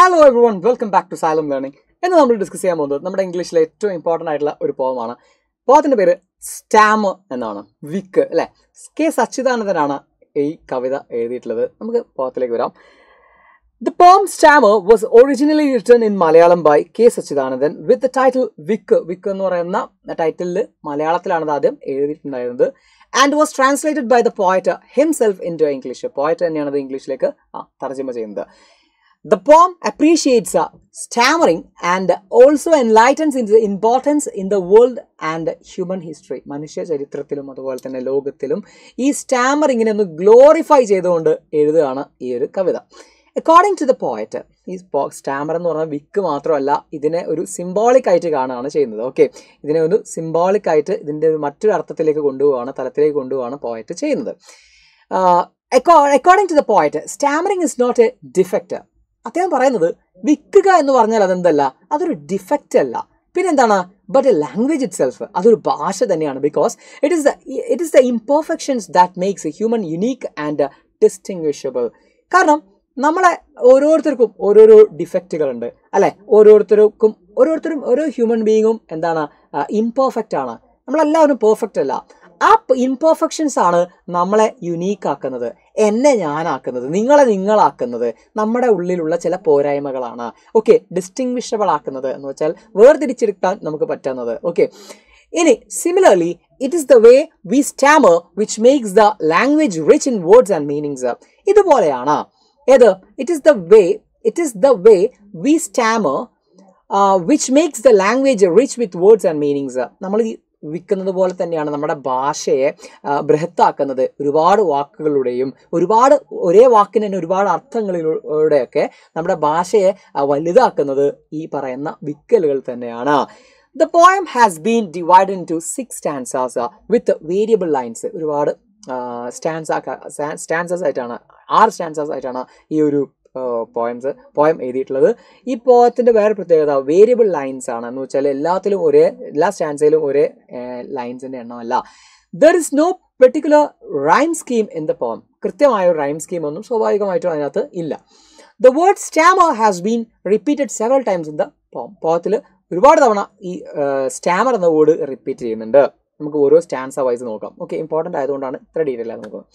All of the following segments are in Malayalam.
Hello everyone welcome back to Salam learning എന്ന് നമ്മൾ ഡിസ്കസ് ചെയ്യാൻ പോകുന്നത് നമ്മുടെ ഇംഗ്ലീഷിലെ ഏറ്റവും ഇമ്പോർട്ടൻ്റ് ആയിട്ടുള്ള ഒരു പോവമാണ് പോവത്തിൻ്റെ പേര് സ്റ്റാം എന്നാണ് വിക്ക് അല്ലേ കെ സച്ചിദാനന്ദനാണ് ഈ കവിത എഴുതിയിട്ടുള്ളത് നമുക്ക് പോവത്തിലേക്ക് വരാം the poem stammer was originally written in Malayalam by K Satchidanandan with the title വിക്ക് വിക്ക് എന്ന് പറയുന്ന ടൈറ്റിലിൽ മലയാളത്തിലാണ് അത് ആദ്യം എഴുതിയിട്ടുണ്ടായിരുന്നത് and was translated by the poet himself into English poet തന്നെയാണ് ഇംഗ്ലീഷിലേക്ക് തർജ്ജമ ചെയ്യുന്നത് The poem appreciates uh, stammering and also enlightens its importance in the world and human history മനുഷ്യ ചരിത്രത്തിലും അതുപോലെ തന്നെ ലോകത്തിലും ഈ സ്റ്റാമറിങ്ങിനെ ഒന്ന് ഗ്ലോറിഫൈ ചെയ്തുകൊണ്ട് എഴുതുകയാണ് ഈ ഒരു കവിത അക്കോർഡിംഗ് ടു ദ പോയറ്റ് ഈ സ്റ്റാമർ എന്ന് പറഞ്ഞാൽ വിക്ക് മാത്രമല്ല ഇതിനെ ഒരു സിംബോളിക് ആയിട്ട് കാണുകയാണ് ചെയ്യുന്നത് ഓക്കെ ഇതിനെ ഒരു സിംബോളിക് ആയിട്ട് ഇതിൻ്റെ ഒരു മറ്റൊരു അർത്ഥത്തിലേക്ക് കൊണ്ടുപോവാണ് തലത്തിലേക്ക് കൊണ്ടുപോവാണ് പോയറ്റ് ചെയ്യുന്നത് അക്കോ according to the poet stammering is not a defect അദ്ദേഹം പറയുന്നത് വിൽക്കുക എന്ന് പറഞ്ഞാൽ അതെന്തല്ല അതൊരു ഡിഫക്റ്റ് അല്ല പിന്നെന്താണ് but a language itself അതൊരു ഭാഷ തന്നെയാണ് because it is the it is the imperfections that makes a human unique and distinguishable കാരണം നമ്മളെ ഓരോരുത്തർക്കും ഓരോരോ ഡിഫക്റ്റുകളുണ്ട് അല്ലേ ഓരോരുത്തർക്കും ഓരോരുത്തരും ഓരോ ഹ്യൂമൻ ബീങ്ങും എന്താണ് ഇംപെർഫെക്റ്റ് ആണ് നമ്മളെല്ലാവരും പെർഫെക്റ്റ് അല്ല ആ ഇംപെർഫെക്ഷൻസ് ആണ് നമ്മളെ യുണീക്കാക്കുന്നത് ആക്കുന്നത് എന്നെ ഞാനാക്കുന്നത് നിങ്ങളെ നിങ്ങളാക്കുന്നത് നമ്മുടെ ഉള്ളിലുള്ള ചില പോരായ്മകളാണ് ഓക്കെ ഡിസ്റ്റിങ്വിഷബിൾ ആക്കുന്നത് എന്ന് വെച്ചാൽ വേർതിരിച്ചെടുക്കാൻ നമുക്ക് പറ്റുന്നത് ഓക്കെ ഇനി similarly it is the way we stammer which makes the language rich in words and meanings ഇതുപോലെയാണ് ഏത് it is the way it is the way we stammer which makes the language rich with words and meanings നമ്മൾ വിൽക്കുന്നത് പോലെ തന്നെയാണ് നമ്മുടെ ഭാഷയെ ബൃഹത്താക്കുന്നത് ഒരുപാട് വാക്കുകളുടെയും ഒരുപാട് ഒരേ വാക്കിന് തന്നെ ഒരുപാട് അർത്ഥങ്ങളിലൂടെയൊക്കെ നമ്മുടെ ഭാഷയെ വലുതാക്കുന്നത് ഈ പറയുന്ന വിക്കലുകൾ തന്നെയാണ് the poem has been divide into six stanzas with variable lines ഒരുപാട് സ്റ്റാൻസാ സ്റ്റാൻസസ് ആയിട്ടാണ് ആറ് സ്റ്റാൻസസ് ആയിട്ടാണ് ഈ ഒരു പോയംസ് പോയം എഴുതിയിട്ടുള്ളത് ഈ പോയത്തിൻ്റെ വേറെ പ്രത്യേകത വേരിയബിൾ ലൈൻസ് ആണ് എന്ന് വെച്ചാൽ എല്ലാത്തിലും ഒരേ എല്ലാ സ്റ്റാൻസിലും ഒരേ ലൈൻസിൻ്റെ എണ്ണമല്ല there is no particular rhyme scheme in the poem കൃത്യമായ ഒരു റൈം സ്കീം ഒന്നും സ്വാഭാവികമായിട്ടും അതിനകത്ത് ഇല്ല the word stammer has been repeated several times in the poem പോത്തിൽ ഒരുപാട് തവണ ഈ സ്റ്റാമർ എന്ന വേർഡ് റിപ്പീറ്റ് ചെയ്യുന്നുണ്ട് നമുക്ക് ഓരോ സ്റ്റാൻസ വൈസ് നോക്കാം ഓക്കെ ഇമ്പോർട്ടൻ്റ് ആയതുകൊണ്ടാണ് ഇത്ര ഡീറ്റെയിൽ ആയി നോക്കുന്നത്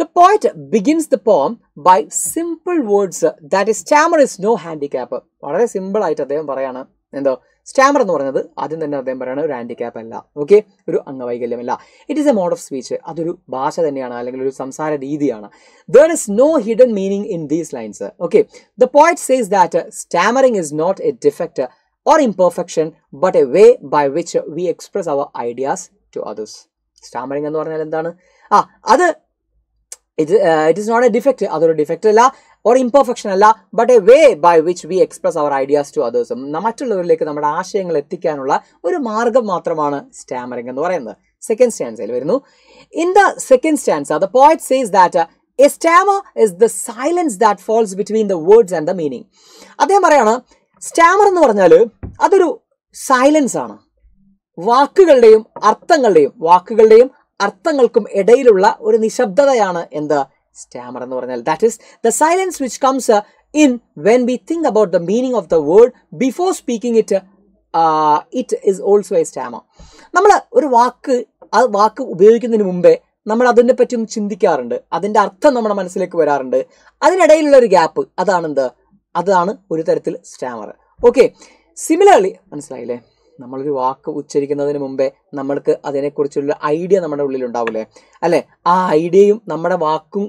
The poet begins the poem by simple words that is stammer is no handicap. വളരെ സിമ്പിൾ ആയിട്ട് അദ്ദേഹം പറയാണ് എന്തോ സ്റ്റാമർ എന്ന് പറയുന്നത് ആദ്യം തന്നെ അദ്ദേഹം പറയുന്നത് ഒരു ഹാൻഡിക്യാപ്പ് അല്ല ഓക്കെ ഒരു അംഗവൈകല്യമല്ല it is a mode of speech അതൊരു ഭാഷ തന്നെയാണ് അല്ലെങ്കിൽ ഒരു സംസാര രീതിയാണ് there is no hidden meaning in these lines okay the poet says that stammering is not a defect or imperfection but a way by which we express our ideas to others stammering എന്ന് പറഞ്ഞാൽ എന്താണ് ആ അത് it it is not a defect അതൊരു ഡിഫെക്റ്റ് അല്ല ഓർ ഇംപെർഫെക്ഷൻ അല്ല but a way by which we express our ideas to അതേഴ്സും മറ്റുള്ളവരിലേക്ക് നമ്മുടെ ആശയങ്ങൾ എത്തിക്കാനുള്ള ഒരു മാർഗം മാത്രമാണ് സ്റ്റാമറിംഗ് എന്ന് പറയുന്നത് സെക്കൻഡ് സ്റ്റാൻസയിൽ വരുന്നു in the second stanza the poet says that a stammer is the silence that falls between the words and the meaning അദ്ദേഹം പറയാണ് സ്റ്റാമർ എന്ന് പറഞ്ഞാൽ അതൊരു സൈലൻസ് ആണ് വാക്കുകളുടെയും അർത്ഥങ്ങളുടെയും വാക്കുകളുടെയും അർത്ഥങ്ങൾക്കും ഇടയിലുള്ള ഒരു നിശബ്ദതയാണ് എന്ത് സ്റ്റാമർ എന്ന് പറഞ്ഞാൽ that is the silence which comes in when we think about the meaning of the word before speaking it it is also a stammer നമ്മൾ ഒരു വാക്ക് ആ വാക്ക് ഉപയോഗിക്കുന്നതിന് മുമ്പേ നമ്മൾ അതിനെ പറ്റി ഒന്ന് ചിന്തിക്കാറുണ്ട് അതിൻ്റെ അർത്ഥം നമ്മുടെ മനസ്സിലേക്ക് വരാറുണ്ട് അതിനിടയിലുള്ള ഒരു ഗ്യാപ്പ് അതാണെന്ത് അതാണ് ഒരു തരത്തിൽ സ്റ്റാമർ ഓക്കെ സിമിലർലി മനസ്സിലായില്ലേ നമ്മളൊരു വാക്ക് ഉച്ചരിക്കുന്നതിന് മുമ്പേ നമ്മൾക്ക് അതിനെക്കുറിച്ചുള്ള ഐഡിയ നമ്മുടെ ഉള്ളിൽ ഉണ്ടാവില്ലേ അല്ലേ ആ ഐഡിയയും നമ്മുടെ വാക്കും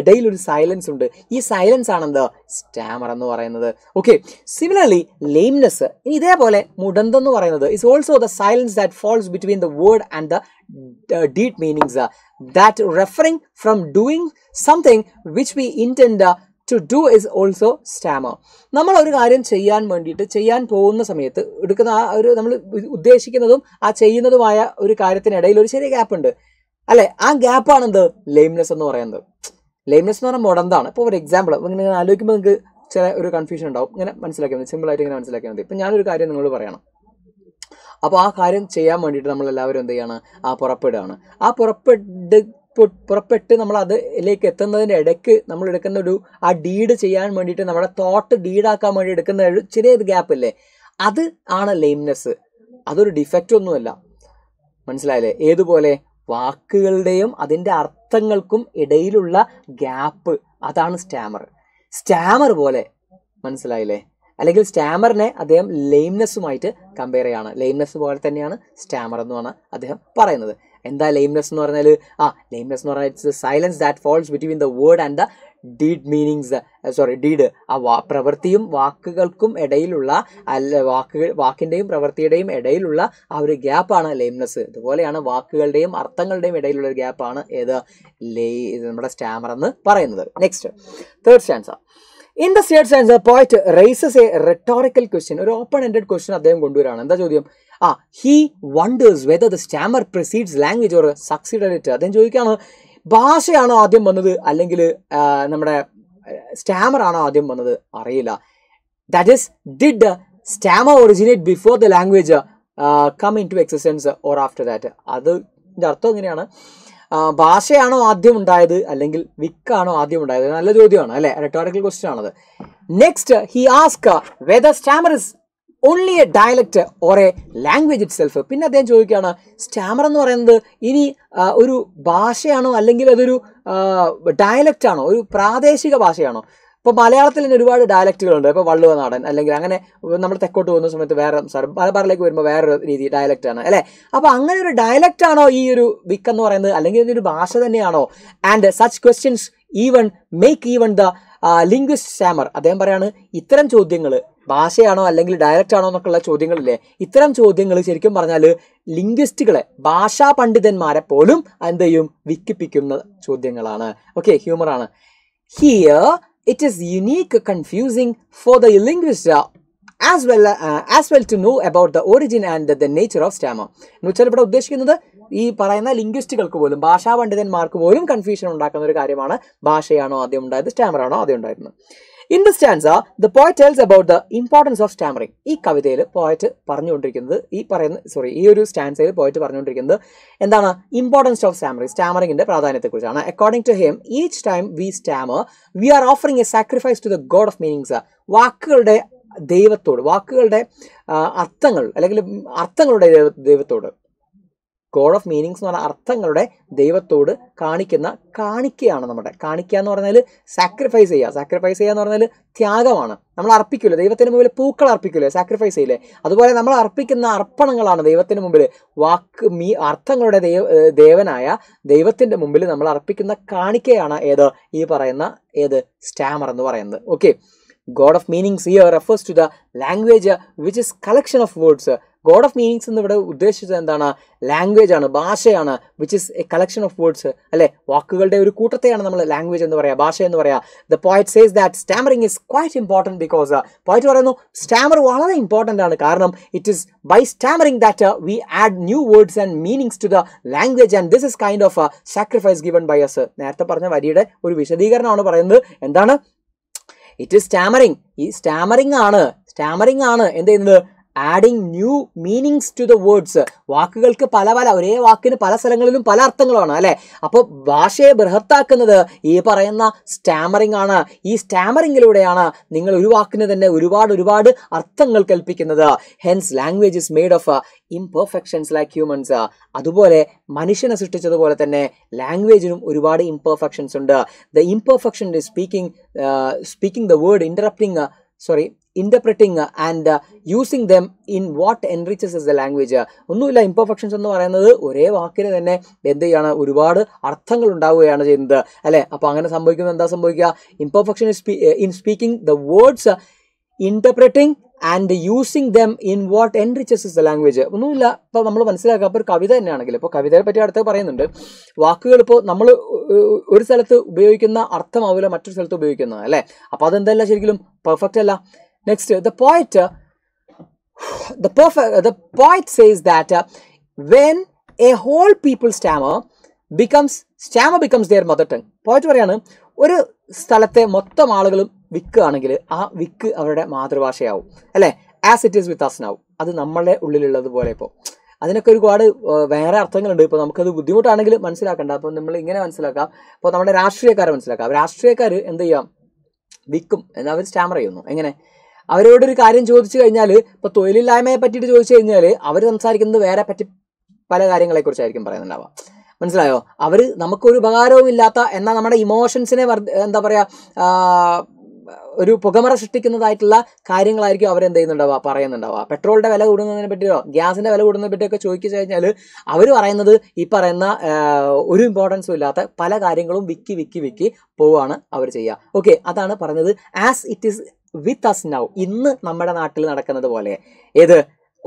ഇടയിൽ ഒരു സൈലൻസ് ഉണ്ട് ഈ സൈലൻസ് ആണെന്ത് സ്റ്റാമർ എന്ന് പറയുന്നത് ഓക്കെ സിമിലർലി ലെയിംനെസ് ഇതേപോലെ മുടന്തെന്ന് പറയുന്നത് is also the silence that falls between the word and the deed meanings that referring from doing something which we intend to do is also stammer നമ്മൾ ഒരു കാര്യം ചെയ്യാൻ വേണ്ടിയിട്ട് ചെയ്യാൻ പോകുന്ന സമയത്ത് എടുക്കുന്ന ആ ഒരു നമ്മൾ ഉദ്ദേശിക്കുന്നതും ആ ചെയ്യുന്നതുമായ ഒരു കാര്യത്തിനിടയിൽ ഒരു ചെറിയ ഗ്യാപ്പ് ഉണ്ട് അല്ലെ ആ ഗ്യാപ്പാണ് എന്ത് ലെയിംനെസ് എന്ന് പറയുന്നത് ലെയിംനെസ് എന്ന് പറഞ്ഞാൽ മുടന്താണ് ഇപ്പോൾ ഒരു എക്സാമ്പിൾ ഇങ്ങനെ ആലോചിക്കുമ്പോൾ നിങ്ങൾക്ക് ചില ഒരു കൺഫ്യൂഷൻ ഉണ്ടാവും ഇങ്ങനെ മനസ്സിലാക്കിയാൽ മതി സിമ്പിളായിട്ട് ഇങ്ങനെ മനസ്സിലാക്കിയാൽ മതി ഇപ്പം ഞാനൊരു കാര്യം നിങ്ങളോട് പറയണം അപ്പോൾ ആ കാര്യം ചെയ്യാൻ വേണ്ടിയിട്ട് നമ്മൾ എല്ലാവരും എന്ത് ചെയ്യാണ് ആ പുറപ്പെടുകയാണ് ആ പുറപ്പെട്ട് പുറപ്പെട്ട് നമ്മൾ അതിലേക്ക് എത്തുന്നതിൻ്റെ ഇടയ്ക്ക് നമ്മൾ എടുക്കുന്ന ഒരു ആ ഡീഡ് ചെയ്യാൻ വേണ്ടിയിട്ട് നമ്മുടെ തോട്ട് ഡീഡാക്കാൻ വേണ്ടി എടുക്കുന്ന ഒരു ചെറിയൊരു ഗ്യാപ്പ് അല്ലേ അത് ആണ് ലെയിംനെസ് അതൊരു ഡിഫക്റ്റ് ഒന്നുമല്ല മനസ്സിലായല്ലേ ഏതുപോലെ വാക്കുകളുടെയും അതിൻ്റെ അർത്ഥങ്ങൾക്കും ഇടയിലുള്ള ഗ്യാപ്പ് അതാണ് സ്റ്റാമർ സ്റ്റാമർ പോലെ മനസ്സിലായില്ലേ അല്ലെങ്കിൽ സ്റ്റാമറിനെ അദ്ദേഹം ലെയിംനെസ്സുമായിട്ട് കമ്പയർ ചെയ്യാണ് ലെയിംനെസ് പോലെ തന്നെയാണ് സ്റ്റാമർ എന്ന് പറഞ്ഞാൽ അദ്ദേഹം പറയുന്നത് എന്താ ലെയിംലെസ് എന്ന് പറഞ്ഞാൽ ആ ലെയിംലെസ് എന്ന് പറഞ്ഞാൽ it's silence that falls between the word and the deed meanings sorry deed ആ വാ പ്രവൃത്തിയും വാക്കുകൾക്കും ഇടയിലുള്ള അല്ല വാക്കുകൾ വാക്കിൻ്റെയും പ്രവൃത്തിയുടെയും ഇടയിലുള്ള ആ ഒരു ഗ്യാപ്പാണ് ലെയിംനെസ് അതുപോലെയാണ് വാക്കുകളുടെയും അർത്ഥങ്ങളുടെയും ഇടയിലുള്ള ഒരു ഗ്യാപ്പാണ് ഏത് ലേ നമ്മുടെ സ്റ്റാമർ എന്ന് പറയുന്നത് next third stanza in the state science poet raises a rhetorical question ഒരു ഓപ്പൺ എൻഡഡ് ക്വസ്റ്റ്യൻ അദ്ദേഹം കൊണ്ടുവരാണ് എന്താ ചോദ്യം ആ he wonders whether the stammer precedes language or succeed അദ്ദേഹം ചോദിക്കുകയാണ് ഭാഷയാണോ ആദ്യം വന്നത് അല്ലെങ്കിൽ നമ്മുടെ സ്റ്റാമർ ആണോ ആദ്യം വന്നത് അറിയില്ല that is did stammer originate before the language come into existence or after that അത് അർത്ഥം എങ്ങനെയാണ് ഭാഷയാണോ ആദ്യം ഉണ്ടായത് അല്ലെങ്കിൽ വിക്കാണോ ആദ്യം ഉണ്ടായത് നല്ല ചോദ്യമാണ് അല്ലെ റെട്ടോറിക്കൽ ക്വസ്റ്റ്യൻ ആണത് next he ask whether stammer is only a dialect or a language itself പിന്നെ അദ്ദേഹം ചോദിക്കുകയാണ് സ്റ്റാമർ എന്ന് പറയുന്നത് ഇനി ഒരു ഭാഷയാണോ അല്ലെങ്കിൽ അതൊരു ഡയലക്റ്റ് ആണോ ഒരു പ്രാദേശിക ഭാഷയാണോ ഇപ്പോൾ മലയാളത്തിൽ തന്നെ ഒരുപാട് ഡയലക്റ്റുകളുണ്ട് ഇപ്പോൾ വള്ളുവ നാടൻ അല്ലെങ്കിൽ അങ്ങനെ നമ്മൾ തെക്കോട്ട് പോകുന്ന സമയത്ത് വേറെ സാറി മലബാറിലേക്ക് വരുമ്പോൾ വേറൊരു രീതി ഡയലക്റ്റാണ് അല്ലേ അപ്പോൾ അങ്ങനെ ഒരു ഡയലക്റ്റാണോ ഈ ഒരു വിക്ക് എന്ന് പറയുന്നത് അല്ലെങ്കിൽ ഒരു ഭാഷ തന്നെയാണോ and such questions even make even the linguist stammer അദ്ദേഹം പറയാണ് ഇത്തരം ചോദ്യങ്ങൾ ഭാഷയാണോ അല്ലെങ്കിൽ ഡയലക്റ്റ് ആണോ എന്നൊക്കെയുള്ള ചോദ്യങ്ങളില്ലേ ഇത്തരം ചോദ്യങ്ങൾ ശരിക്കും പറഞ്ഞാൽ ലിംഗ്വിസ്റ്റുകളെ ഭാഷാ പണ്ഡിതന്മാരെ പോലും എന്ത് ചെയ്യും വിക്കിപ്പിക്കുന്ന ചോദ്യങ്ങളാണ് ഓക്കെ ആണ് here it is unique confusing for the linguist as well as well to know about the origin and the nature of stammer എന്ന് വെച്ചാൽ ഇവിടെ ഉദ്ദേശിക്കുന്നത് ഈ പറയുന്ന ലിംഗ്വിസ്റ്റുകൾക്ക് പോലും ഭാഷാ പണ്ഡിതന്മാർക്ക് പോലും കൺഫ്യൂഷൻ ഉണ്ടാക്കുന്ന ഒരു കാര്യമാണ് ഭാഷയാണോ ആദ്യം ഉണ്ടായത് സ്റ്റാമറാണോ ആദ്യം ഉണ്ടായിരുന്നത് in the stanza the poet tells about the importance of stammering ഈ കവിതയിൽ പോയറ്റ് പറഞ്ഞുകൊണ്ടിരിക്കുന്നത് ഈ പറയുന്ന സോറി ഈ ഒരു സ്റ്റാൻസയിൽ പോയറ്റ് പറഞ്ഞുകൊണ്ടിരിക്കുന്നത് എന്താണ് ഇമ്പോർട്ടൻസ് ഓഫ് സ്റ്റാമറിങ് സ്റ്റാമറിങ്ങിന്റെ പ്രാധാന്യത്തെക്കുറിച്ചാണ് according to him each time we stammer we are offering a sacrifice to the god of meanings വാക്കുകളുടെ ദൈവത്തോട് വാക്കുകളുടെ അർത്ഥങ്ങൾ അല്ലെങ്കിൽ അർത്ഥങ്ങളുടെ ദൈവത്തോട് ഗോഡ് ഓഫ് മീനിങ്സ് എന്ന് പറഞ്ഞാൽ അർത്ഥങ്ങളുടെ ദൈവത്തോട് കാണിക്കുന്ന കാണിക്കയാണ് നമ്മുടെ കാണിക്കുക എന്ന് പറഞ്ഞാൽ സാക്രിഫൈസ് ചെയ്യുക സാക്രിഫൈസ് ചെയ്യുക എന്ന് പറഞ്ഞാൽ ത്യാഗമാണ് നമ്മൾ അർപ്പിക്കില്ല ദൈവത്തിന് മുമ്പിൽ പൂക്കൾ അർപ്പിക്കില്ലേ സാക്രിഫൈസ് ചെയ്യില്ലേ അതുപോലെ നമ്മൾ അർപ്പിക്കുന്ന അർപ്പണങ്ങളാണ് ദൈവത്തിന് മുമ്പിൽ വാക്ക് മീ അർത്ഥങ്ങളുടെ ദൈവ ദേവനായ ദൈവത്തിൻ്റെ മുമ്പിൽ നമ്മൾ അർപ്പിക്കുന്ന കാണിക്കയാണ് ഏത് ഈ പറയുന്ന ഏത് സ്റ്റാമർ എന്ന് പറയുന്നത് okay god of meanings here refers to the language which is collection of words god of meanings എന്ന് ഇവിടെ ഉദ്ദേശിച്ചത് എന്താണ് ലാംഗ്വേജ് ആണ് ഭാഷയാണ് which is a collection of words അല്ലെ വാക്കുകളുടെ ഒരു കൂട്ടത്തെയാണ് നമ്മൾ ലാംഗ്വേജ് എന്ന് പറയാം ഭാഷ എന്ന് പറയാം the poet says that stammering is quite important because poet പറയുന്നു സ്റ്റാമർ വളരെ ഇമ്പോർട്ടൻ്റ് ആണ് കാരണം it is by stammering that we add new words and meanings to the language and this is kind of sacrifice given by us നേരത്തെ പറഞ്ഞ വരിയുടെ ഒരു വിശദീകരണമാണ് പറയുന്നത് എന്താണ് ഇറ്റ് ഇസ് സ്റ്റാമറിംഗ് ഈ സ്റ്റാമറിംഗ് ആണ് സ്റ്റാമറിംഗ് ആണ് എന്ത് ചെയ്യുന്നത് adding new meanings to the words വാക്കുകൾക്ക് പല പല ഒരേ വാക്കിന് പല സ്ഥലങ്ങളിലും പല അർത്ഥങ്ങളാണ് അല്ലേ അപ്പോൾ ഭാഷയെ ബൃഹത്താക്കുന്നത് ഈ പറയുന്ന സ്റ്റാമറിംഗ് ആണ് ഈ സ്റ്റാമറിങ്ങിലൂടെയാണ് നിങ്ങൾ ഒരു വാക്കിന് തന്നെ ഒരുപാട് ഒരുപാട് അർത്ഥങ്ങൾ കൽപ്പിക്കുന്നത് hence language is made of imperfections like humans അതുപോലെ മനുഷ്യനെ സൃഷ്ടിച്ചതുപോലെ തന്നെ ലാംഗ്വേജിനും ഒരുപാട് ഇംപെർഫെക്ഷൻസ് ഉണ്ട് the imperfection speaking speaking the word interrupting sorry interpreting and using them in what enriches is a language ഒന്നുമില്ല ഇംപെർഫെക്ഷൻസ് എന്ന് പറയുന്നത് ഒരേ വാക്കിന് തന്നെ എന്ത് ചെയ്യുകയാണ് ഒരുപാട് അർത്ഥങ്ങൾ ഉണ്ടാവുകയാണ് ചെയ്യുന്നത് അല്ലേ അപ്പോൾ അങ്ങനെ സംഭവിക്കുമ്പോൾ എന്താ സംഭവിക്കുക imperfection in speaking the words interpreting and using them in what enriches is the language ഒന്നുമില്ല ഇപ്പോൾ നമ്മൾ മനസ്സിലാക്കുക അപ്പോൾ ഒരു കവിത തന്നെയാണെങ്കിൽ ഇപ്പോൾ കവിതയെ പറ്റി അടുത്ത് പറയുന്നുണ്ട് വാക്കുകൾ ഇപ്പോൾ നമ്മൾ ഒരു സ്ഥലത്ത് ഉപയോഗിക്കുന്ന അർത്ഥമാവില്ല മറ്റൊരു സ്ഥലത്ത് ഉപയോഗിക്കുന്നത് അല്ലേ അപ്പോൾ അതെന്തല്ല ശരിക്കും പെർഫെക്റ്റ് അല്ല Next, the poet, uh, the perfect, uh, the poet says that uh, when a whole people stammer becomes stammer becomes their mother tongue. പോയിട്ട് പറയാണ് ഒരു സ്ഥലത്തെ മൊത്തം ആളുകളും വിക്ക് വിൽക്കുകയാണെങ്കിൽ ആ വിക്ക് അവരുടെ മാതൃഭാഷയാവും അല്ലേ as it is with us നാവും അത് നമ്മളുടെ ഉള്ളിലുള്ളത് പോലെ ഇപ്പോൾ അതിനൊക്കെ ഒരുപാട് വേറെ അർത്ഥങ്ങളുണ്ട് ഇപ്പോൾ നമുക്കത് ബുദ്ധിമുട്ടാണെങ്കിൽ മനസ്സിലാക്കണ്ട അപ്പോൾ നമ്മൾ ഇങ്ങനെ മനസ്സിലാക്കാം അപ്പോൾ നമ്മുടെ രാഷ്ട്രീയക്കാരെ മനസ്സിലാക്കാം രാഷ്ട്രീയക്കാർ എന്ത് ചെയ്യാം വിൽക്കും എന്നാൽ അവർ സ്റ്റാമർ ചെയ്യുന്നു എങ്ങനെ അവരോടൊരു കാര്യം ചോദിച്ചു കഴിഞ്ഞാൽ ഇപ്പോൾ തൊഴിലില്ലായ്മയെ പറ്റിയിട്ട് ചോദിച്ചു കഴിഞ്ഞാൽ അവർ സംസാരിക്കുന്നത് വേറെ പറ്റി പല കാര്യങ്ങളെക്കുറിച്ചായിരിക്കും പറയുന്നുണ്ടാവുക മനസ്സിലായോ അവർ നമുക്കൊരു ഉപകാരവും ഇല്ലാത്ത എന്നാൽ നമ്മുടെ ഇമോഷൻസിനെ എന്താ പറയുക ഒരു പുകമറ സൃഷ്ടിക്കുന്നതായിട്ടുള്ള കാര്യങ്ങളായിരിക്കും അവരെന്ത് ചെയ്യുന്നുണ്ടാവുക പറയുന്നുണ്ടാവുക പെട്രോളിൻ്റെ വില കൂടുന്നതിനെ പറ്റിയോ ഗ്യാസിൻ്റെ വില കൂടുന്നതിനെ പറ്റിയൊക്കെ ചോദിച്ചു കഴിഞ്ഞാൽ അവർ പറയുന്നത് ഈ പറയുന്ന ഒരു ഇമ്പോർട്ടൻസും ഇല്ലാത്ത പല കാര്യങ്ങളും വിക്കി വിക്കി വിക്കി പോവുകയാണ് അവർ ചെയ്യുക ഓക്കെ അതാണ് പറഞ്ഞത് as it is with us now ഇന്ന് നമ്മുടെ നാട്ടിൽ നടക്കുന്നത് പോലെ ഏത്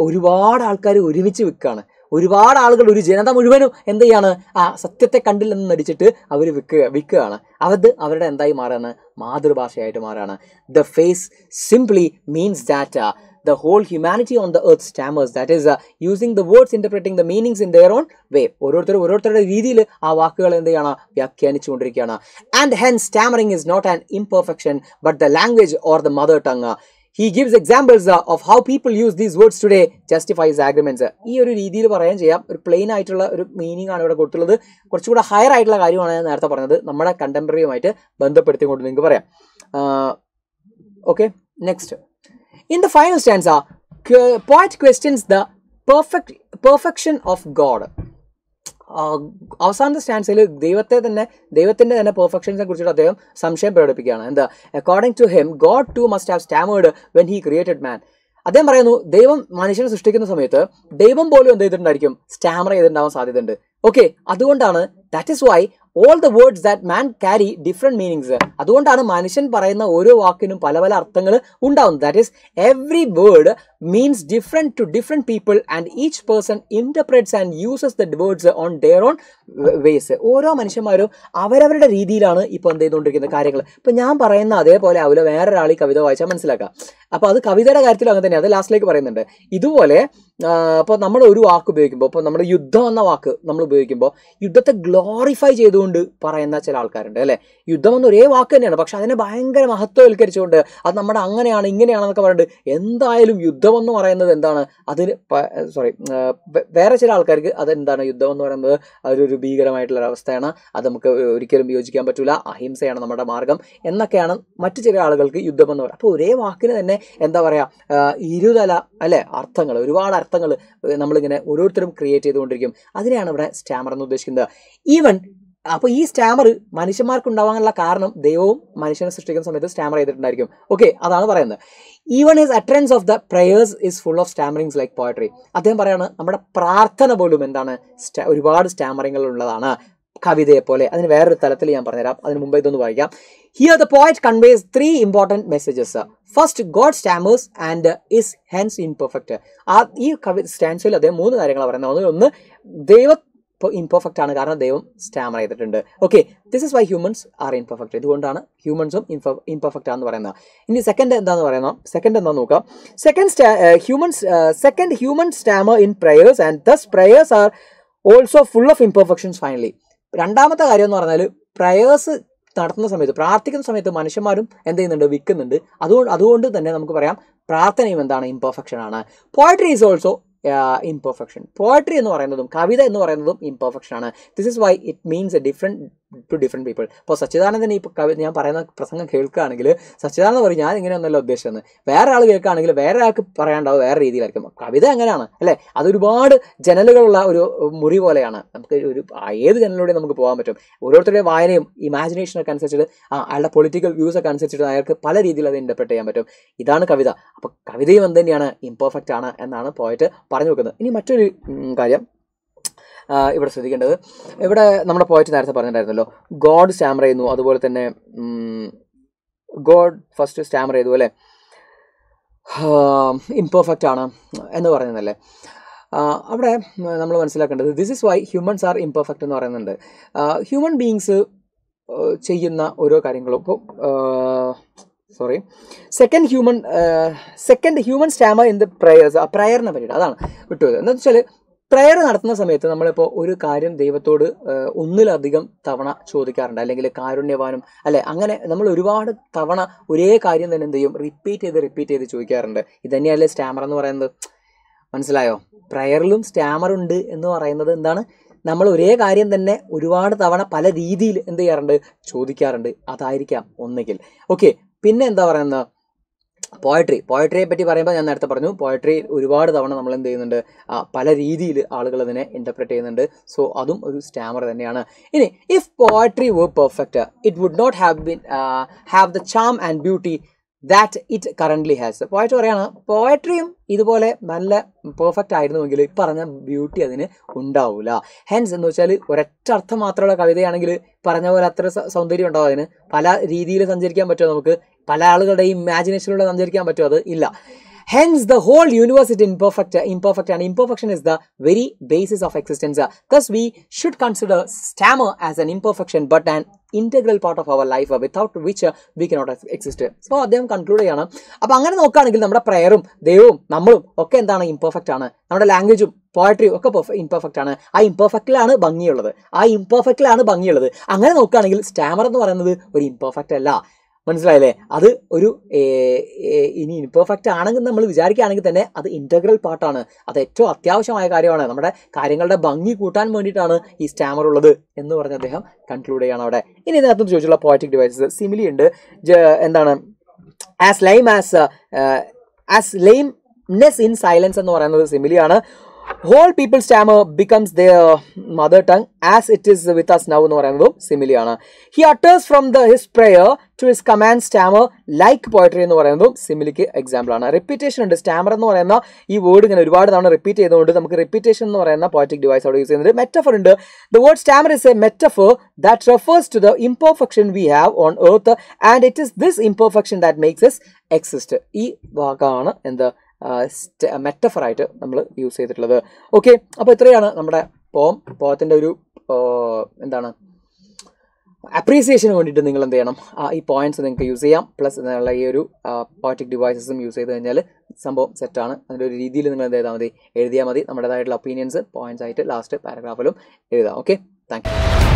ഒരുപാട് ആൾക്കാർ ഒരുമിച്ച് വിൽക്കുകയാണ് ഒരുപാട് ആളുകൾ ഒരു ജനത മുഴുവനും എന്ത് ചെയ്യാണ് ആ സത്യത്തെ കണ്ടില്ലെന്ന് നടിച്ചിട്ട് അവർ വിൽക്കുക വിൽക്കുകയാണ് അവത് അവരുടെ എന്തായി മാറുകയാണ് മാതൃഭാഷയായിട്ട് മാറുകയാണ് the face simply means that ആ the whole humanity on the earth stammers that is using the words interpreting the meanings in their own way ഓരോരുത്തർ ഓരോരുത്തരുടെ രീതിയിൽ ആ വാക്കുകൾ എന്ത് ചെയ്യാണ് വ്യാഖ്യാനിച്ചുകൊണ്ടിരിക്കുകയാണ് and hence stammering is not an imperfection but the language or the mother tongue he gives examples of how people use these words today justifies agreements ഈ ഒരു രീതിയിൽ പറയാൻ ചെയ്യാം ഒരു പ്ലെയിൻ ആയിട്ടുള്ള ഒരു മീനിങ് ആണ് ഇവിടെ കൊടുത്തുള്ളത് കുറച്ചുകൂടെ ഹയർ ആയിട്ടുള്ള കാര്യമാണ് ഞാൻ നേരത്തെ പറഞ്ഞത് നമ്മുടെ കണ്ടംപററിയുമായിട്ട് ബന്ധപ്പെടുത്തിക്കൊണ്ട് നിങ്ങൾക്ക് പറയാം okay uh, next In the final stanza, poet questions the perfect perfection of God അവസാനത്തെ സ്റ്റാൻസിൽ ദൈവത്തെ തന്നെ ദൈവത്തിൻ്റെ തന്നെ പെർഫെക്ഷൻസിനെ കുറിച്ചിട്ട് അദ്ദേഹം സംശയം പ്രകടിപ്പിക്കുകയാണ് എന്താ according to him God too must have stammered when he created man അദ്ദേഹം പറയുന്നു ദൈവം മനുഷ്യനെ സൃഷ്ടിക്കുന്ന സമയത്ത് ദൈവം പോലും എന്ത് ചെയ്തിട്ടുണ്ടായിരിക്കും സ്റ്റാമർ ചെയ്തിട്ടുണ്ടാവാൻ സാധ്യതയുണ്ട് ഓക്കെ അതുകൊണ്ടാണ് that is why all the words that man carry different meanings അതുകൊണ്ടാണ് മനുഷ്യൻ പറയുന്ന ഓരോ വാക്കിനും പല പല അർത്ഥങ്ങൾ ഉണ്ടാവുന്നത് that is every word means different to different people and each person interprets and uses the words on their own ways ഓരോ മനുഷ്യന്മാരും അവരവരുടെ രീതിയിലാണ് ഇപ്പോൾ എന്ത് ചെയ്തുകൊണ്ടിരിക്കുന്ന കാര്യങ്ങൾ ഇപ്പം ഞാൻ പറയുന്ന അതേപോലെ അവരെ വേറൊരാൾ ഈ കവിത വായിച്ചാൽ മനസ്സിലാക്കാം അപ്പോൾ അത് കവിതയുടെ കാര്യത്തിലും അങ്ങനെ തന്നെയാണ് അത് ലാസ്റ്റിലേക്ക് പറയുന്നുണ്ട് ഇതുപോലെ അപ്പോൾ നമ്മൾ ഒരു വാക്ക് ഉപയോഗിക്കുമ്പോൾ ഇപ്പോൾ നമ്മുടെ യുദ്ധം എന്ന വാക്ക് നമ്മൾ ഉപയോഗിക്കുമ്പോൾ യുദ്ധത്തെ ഗ്ലോറിഫൈ ചെയ്തുകൊണ്ട് പറയുന്ന ചില ആൾക്കാരുണ്ട് അല്ലേ യുദ്ധം എന്ന ഒരേ വാക്ക് തന്നെയാണ് പക്ഷെ അതിനെ ഭയങ്കര മഹത്വവൽക്കരിച്ചുകൊണ്ട് അത് നമ്മുടെ അങ്ങനെയാണ് ഇങ്ങനെയാണെന്നൊക്കെ പറഞ്ഞിട്ട് എന്തായാലും യുദ്ധം യുദ്ധമെന്ന് പറയുന്നത് എന്താണ് അതിന് സോറി വേറെ ചില ആൾക്കാർക്ക് അതെന്താണ് യുദ്ധം എന്ന് പറയുന്നത് അതൊരു ഭീകരമായിട്ടുള്ള അവസ്ഥയാണ് അത് നമുക്ക് ഒരിക്കലും യോജിക്കാൻ പറ്റില്ല അഹിംസയാണ് നമ്മുടെ മാർഗം എന്നൊക്കെയാണ് മറ്റു ചില ആളുകൾക്ക് യുദ്ധം എന്ന് പറയുന്നത് അപ്പോൾ ഒരേ വാക്കിന് തന്നെ എന്താ പറയുക ഇരുതല അല്ലേ അർത്ഥങ്ങൾ ഒരുപാട് അർത്ഥങ്ങൾ നമ്മളിങ്ങനെ ഓരോരുത്തരും ക്രിയേറ്റ് ചെയ്തുകൊണ്ടിരിക്കും അതിനെയാണ് ഇവിടെ സ്റ്റാമർ എന്ന് ഉദ്ദേശിക്കുന്നത് ഈവൻ അപ്പോൾ ഈ സ്റ്റാമർ മനുഷ്യന്മാർക്ക് ഉണ്ടാവാനുള്ള കാരണം ദൈവവും മനുഷ്യനെ സൃഷ്ടിക്കുന്ന സമയത്ത് സ്റ്റാമർ ചെയ്തിട്ടുണ്ടായിരിക്കും ഓക്കെ അതാണ് പറയുന്നത് even is utterance of the prayers is full of stammerings like poetry അദ്ദേഹം പറയാണ് നമ്മുടെ പ്രാർത്ഥന പോലും എന്താണ് ഒരുപാട് സ്റ്റാമറിങ്ങൾ ഉള്ളതാണ് കവിതയെ പോലെ അതിന് വേറൊരു തലത്തിൽ ഞാൻ പറഞ്ഞുതരാം അതിന് മുമ്പ് ഇതൊന്ന് വായിക്കാം here the poet conveys three important messages first God stammers and is hence imperfect ആ ഈ കവി സ്റ്റാൻസിൽ അദ്ദേഹം മൂന്ന് കാര്യങ്ങളാണ് പറയുന്നത് ഒന്ന് ദൈവ ഇംപെർഫെക്റ്റ് ആണ് കാരണം ദൈവം സ്റ്റാമർ ചെയ്തിട്ടുണ്ട് okay this is why humans are imperfect ഇതുകൊണ്ടാണ് ഹ്യൂമൻസും ഇംപെർഫെക്റ്റ് ആണെന്ന് പറയുന്നത് ഇനി സെക്കൻഡ് എന്താണെന്ന് പറയുന്നത് സെക്കൻഡ് എന്താ നോക്കാം second humans second human stammer in prayers and thus prayers are also full of imperfections finally രണ്ടാമത്തെ കാര്യം എന്ന് പറഞ്ഞാൽ പ്രയേഴ്സ് നടത്തുന്ന സമയത്ത് പ്രാർത്ഥിക്കുന്ന സമയത്ത് മനുഷ്യന്മാരും എന്ത് ചെയ്യുന്നുണ്ട് വിൽക്കുന്നുണ്ട് അതുകൊണ്ട് അതുകൊണ്ട് തന്നെ നമുക്ക് പറയാം പ്രാർത്ഥനയും എന്താണ് ഇംപെർഫെക്ഷൻ ആണ് poetry is also imperfection poetry എന്ന് പറയുന്നതും കവിത എന്ന് പറയുന്നതും ഇംപെർഫെക്ഷൻ ആണ് this is why it means a different to different people അപ്പോൾ സച്ചിദാനന്ദൻ ഈ കവി ഞാൻ പറയുന്ന പ്രസംഗം കേൾക്കുകയാണെങ്കിൽ സച്ചിദാനന്ദൻ പറയും ഞാൻ ഇങ്ങനെയൊന്നല്ല ഉദ്ദേശിച്ചത് വേറെ ആൾ കേൾക്കുകയാണെങ്കിൽ വേറെ ആൾക്ക് പറയാനുണ്ടാവും വേറെ രീതിയിലായിരിക്കും കവിത എങ്ങനെയാണ് അല്ലേ അതൊരുപാട് ജനലുകളുള്ള ഒരു മുറി പോലെയാണ് നമുക്ക് ഒരു ഏത് ജനലിലൂടെ നമുക്ക് പോകാൻ പറ്റും ഓരോരുത്തരുടെ വായനയും ഇമാജിനേഷനൊക്കെ അനുസരിച്ചിട്ട് ആ അയാളുടെ പൊളിറ്റിക്കൽ വ്യൂസ് ഒക്കെ അനുസരിച്ചിട്ട് അയാൾക്ക് പല രീതിയിൽ അത് ഇൻ്റർപ്രറ്റ് ചെയ്യാൻ പറ്റും ഇതാണ് കവിത അപ്പോൾ കവിതയും എന്ത് തന്നെയാണ് ഇംപെർഫെക്റ്റ് ആണ് എന്നാണ് പോയിട്ട് പറഞ്ഞു വെക്കുന്നത് ഇനി മറ്റൊരു കാര്യം ഇവിടെ ശ്രദ്ധിക്കേണ്ടത് ഇവിടെ നമ്മുടെ പോയിറ്റ് നേരത്തെ പറഞ്ഞിട്ടുണ്ടായിരുന്നല്ലോ ഗോഡ് സ്റ്റാമർ ചെയ്യുന്നു അതുപോലെ തന്നെ ഗോഡ് ഫസ്റ്റ് സ്റ്റാമർ ചെയ്തു അല്ലേ ഇംപെർഫെക്റ്റ് ആണ് എന്ന് പറയുന്നതല്ലേ അവിടെ നമ്മൾ മനസ്സിലാക്കേണ്ടത് this is why humans are imperfect എന്ന് പറയുന്നുണ്ട് ഹ്യൂമൻ ബീങ്സ് ചെയ്യുന്ന ഓരോ കാര്യങ്ങളും ഇപ്പോൾ sorry second human second human stammer in the prayers ആ പ്രയറിനെ പറ്റിയിട്ട് അതാണ് വിട്ടുപോയത് എന്ന് വെച്ചാൽ പ്രയർ നടത്തുന്ന സമയത്ത് നമ്മളിപ്പോൾ ഒരു കാര്യം ദൈവത്തോട് ഒന്നിലധികം തവണ ചോദിക്കാറുണ്ട് അല്ലെങ്കിൽ കാരുണ്യവാനും അല്ലെ അങ്ങനെ നമ്മൾ ഒരുപാട് തവണ ഒരേ കാര്യം തന്നെ എന്ത് ചെയ്യും റിപ്പീറ്റ് ചെയ്ത് റിപ്പീറ്റ് ചെയ്ത് ചോദിക്കാറുണ്ട് ഇതന്നെയല്ലേ സ്റ്റാമർ എന്ന് പറയുന്നത് മനസ്സിലായോ പ്രയറിലും സ്റ്റാമർ ഉണ്ട് എന്ന് പറയുന്നത് എന്താണ് നമ്മൾ ഒരേ കാര്യം തന്നെ ഒരുപാട് തവണ പല രീതിയിൽ എന്ത് ചെയ്യാറുണ്ട് ചോദിക്കാറുണ്ട് അതായിരിക്കാം ഒന്നുകിൽ ഓക്കെ പിന്നെ എന്താ പറയുന്നത് പോയട്രി പോയട്രിയെ പറ്റി പറയുമ്പോൾ ഞാൻ നേരത്തെ പറഞ്ഞു പോയട്രി ഒരുപാട് തവണ നമ്മൾ എന്ത് ചെയ്യുന്നുണ്ട് പല രീതിയിൽ ആളുകൾ അതിനെ ഇൻ്റർപ്രറ്റ് ചെയ്യുന്നുണ്ട് സോ അതും ഒരു സ്റ്റാമർ തന്നെയാണ് ഇനി if poetry were perfect it would not have been have the charm and beauty that it currently has poetry പറയുകയാണ് പോയട്രിയും ഇതുപോലെ നല്ല പെർഫെക്റ്റ് ആയിരുന്നുവെങ്കിൽ ഈ പറഞ്ഞ ബ്യൂട്ടി അതിന് ഉണ്ടാവില്ല ഹെൻസ് എന്ന് വെച്ചാൽ ഒരൊറ്റ അർത്ഥം മാത്രമുള്ള കവിതയാണെങ്കിൽ പറഞ്ഞ പോലെ അത്ര സൗന്ദര്യം ഉണ്ടാവും അതിന് പല രീതിയിൽ സഞ്ചരിക്കാൻ പറ്റുമോ നമുക്ക് പല ആളുകളുടെയും ഇമാജിനേഷനിലൂടെ സഞ്ചരിക്കാൻ പറ്റുമോ അത് ഇല്ല Hence, the whole universe is imperfect, imperfect and imperfection is the very basis of existence. Thus, we should consider stammer as an imperfection but an integral part of our life without which we cannot exist. So, so അദ്ദേഹം കൺക്ലൂഡ് ചെയ്യാണ് അപ്പോൾ അങ്ങനെ നോക്കുകയാണെങ്കിൽ നമ്മുടെ പ്രെയറും ദൈവവും നമ്മളും ഒക്കെ എന്താണ് ഇംപെർഫെക്റ്റ് ആണ് imperfect. ലാംഗ്വേജും പോയട്രിയും ഒക്കെ ഇംപെർഫെക്റ്റ് ആണ് ആ ഇംപെർഫെക്റ്റിലാണ് imperfect. ആ ഇംപെർഫെക്റ്റിലാണ് ഭംഗിയുള്ളത് അങ്ങനെ നോക്കുകയാണെങ്കിൽ സ്റ്റാമർ എന്ന് പറയുന്നത് ഒരു ഇംപെർഫെക്റ്റ് അല്ല മനസ്സിലായില്ലേ അത് ഒരു ഇനി ഇൻപെർഫെക്റ്റ് ആണെങ്കിൽ നമ്മൾ വിചാരിക്കുകയാണെങ്കിൽ തന്നെ അത് ഇൻറ്റഗ്രൽ പാർട്ടാണ് അത് ഏറ്റവും അത്യാവശ്യമായ കാര്യമാണ് നമ്മുടെ കാര്യങ്ങളുടെ ഭംഗി കൂട്ടാൻ വേണ്ടിയിട്ടാണ് ഈ സ്റ്റാമർ ഉള്ളത് എന്ന് പറഞ്ഞ് അദ്ദേഹം കൺക്ലൂഡ് ചെയ്യാണ് അവിടെ ഇനി ഇതിനകത്ത് ചോദിച്ചുള്ള പോയറ്റിക് ഡിവൈസസ് സിമിലി ഉണ്ട് എന്താണ് as lame as as lameness in silence എന്ന് പറയുന്നത് സിമിലിയാണ് whole people stammer becomes the mother tongue as it is with us now എന്ന് പറയുന്നതും സിമിലിയാണ് he utters from the his prayer to is command stammer like poetry എന്ന് പറയുന്നതും സിമിലിക്ക് എക്സാമ്പിൾ ആണ് റിപ്പീറ്റേഷൻ ഉണ്ട് സ്റ്റാമർ എന്ന് പറയുന്ന ഈ വേർഡ് ഇങ്ങനെ ഒരുപാട് തവണ റിപ്പീറ്റ് ചെയ്തുകൊണ്ട് നമുക്ക് റിപ്പീറ്റേഷൻ എന്ന് പറയുന്ന പോയറ്റിക് ഡിവൈസ് അവിടെ യൂസ് ചെയ്യുന്നത് മെറ്റഫർ ഉണ്ട് the word stammer is a metaphor that refers to the imperfection we have on earth and it is this imperfection that makes us exist ഈ ഭാഗമാണ് എന്ത് മെറ്റഫറായിട്ട് നമ്മൾ യൂസ് ചെയ്തിട്ടുള്ളത് ഓക്കെ അപ്പോൾ ഇത്രയാണ് നമ്മുടെ പോം പോത്തിൻ്റെ ഒരു എന്താണ് അപ്രീസിയേഷന് വേണ്ടിയിട്ട് നിങ്ങൾ എന്ത് ചെയ്യണം ഈ പോയിന്റ്സ് നിങ്ങൾക്ക് യൂസ് ചെയ്യാം പ്ലസ് നിങ്ങളുടെ ഈ ഒരു പോറ്റിക് ഡിവൈസസും യൂസ് ചെയ്ത് കഴിഞ്ഞാൽ സംഭവം സെറ്റാണ് അതിൻ്റെ ഒരു രീതിയിൽ നിങ്ങൾ എന്ത് ചെയ്താൽ മതി എഴുതിയാൽ മതി നമ്മുടേതായിട്ടുള്ള ഒപ്പീനിയൻസ് പോയിന്റ്സ് ആയിട്ട് ലാസ്റ്റ് പാരഗ്രാഫിലും എഴുതാം ഓക്കെ താങ്ക്